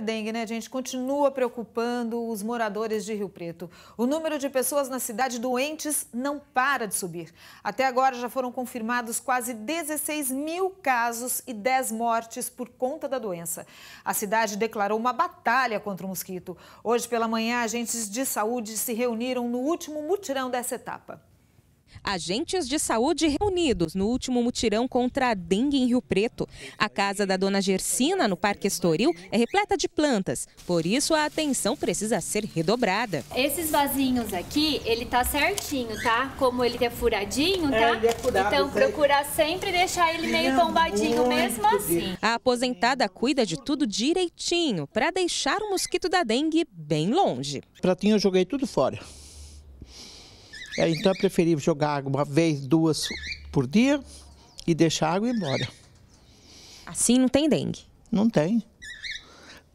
a dengue, né, gente, continua preocupando os moradores de Rio Preto. O número de pessoas na cidade doentes não para de subir. Até agora já foram confirmados quase 16 mil casos e 10 mortes por conta da doença. A cidade declarou uma batalha contra o mosquito. Hoje pela manhã, agentes de saúde se reuniram no último mutirão dessa etapa. Agentes de saúde reunidos no último mutirão contra a dengue em Rio Preto. A casa da dona Gersina, no Parque Estoril, é repleta de plantas, por isso a atenção precisa ser redobrada. Esses vasinhos aqui, ele tá certinho, tá? Como ele é furadinho, é, tá? É, ele é furado, então procurar sempre deixar ele meio é tombadinho, mesmo assim. A aposentada cuida de tudo direitinho, para deixar o mosquito da dengue bem longe. Pratinho eu joguei tudo fora. É, então é preferível jogar água uma vez, duas por dia e deixar a água ir embora. Assim não tem dengue? Não tem.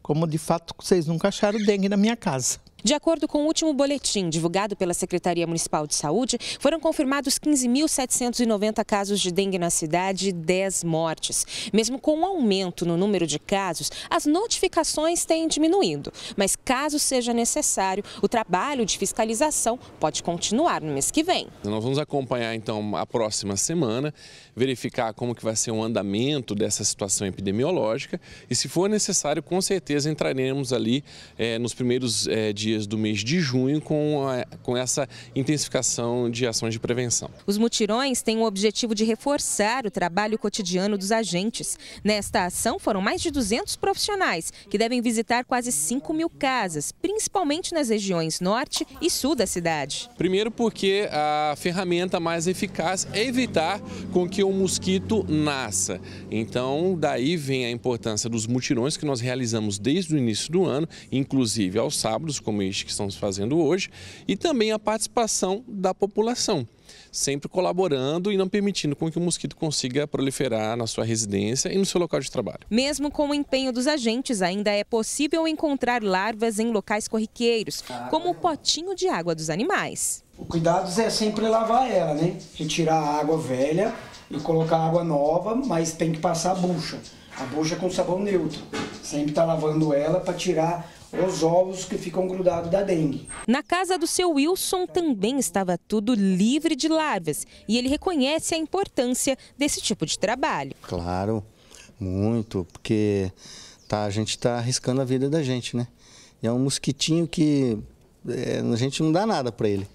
Como de fato vocês nunca acharam dengue na minha casa. De acordo com o último boletim divulgado pela Secretaria Municipal de Saúde, foram confirmados 15.790 casos de dengue na cidade e 10 mortes. Mesmo com o um aumento no número de casos, as notificações têm diminuído. Mas caso seja necessário, o trabalho de fiscalização pode continuar no mês que vem. Nós vamos acompanhar então a próxima semana, verificar como que vai ser o andamento dessa situação epidemiológica e se for necessário, com certeza entraremos ali eh, nos primeiros eh, dias dias do mês de junho com, a, com essa intensificação de ações de prevenção. Os mutirões têm o objetivo de reforçar o trabalho cotidiano dos agentes. Nesta ação foram mais de 200 profissionais que devem visitar quase 5 mil casas, principalmente nas regiões norte e sul da cidade. Primeiro porque a ferramenta mais eficaz é evitar com que o mosquito nasça. Então daí vem a importância dos mutirões que nós realizamos desde o início do ano, inclusive aos sábados, como que estamos fazendo hoje, e também a participação da população, sempre colaborando e não permitindo com que o mosquito consiga proliferar na sua residência e no seu local de trabalho. Mesmo com o empenho dos agentes, ainda é possível encontrar larvas em locais corriqueiros, como o potinho de água dos animais. O cuidado é sempre lavar ela, né? Retirar a água velha e colocar água nova, mas tem que passar a bucha. A bucha com sabão neutro. Sempre está lavando ela para tirar os ovos que ficam grudados da dengue. Na casa do seu Wilson também estava tudo livre de larvas e ele reconhece a importância desse tipo de trabalho. Claro, muito, porque tá, a gente está arriscando a vida da gente, né? E é um mosquitinho que é, a gente não dá nada para ele,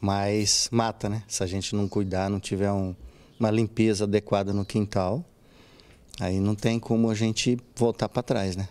mas mata, né? Se a gente não cuidar, não tiver um, uma limpeza adequada no quintal, Aí não tem como a gente voltar para trás, né?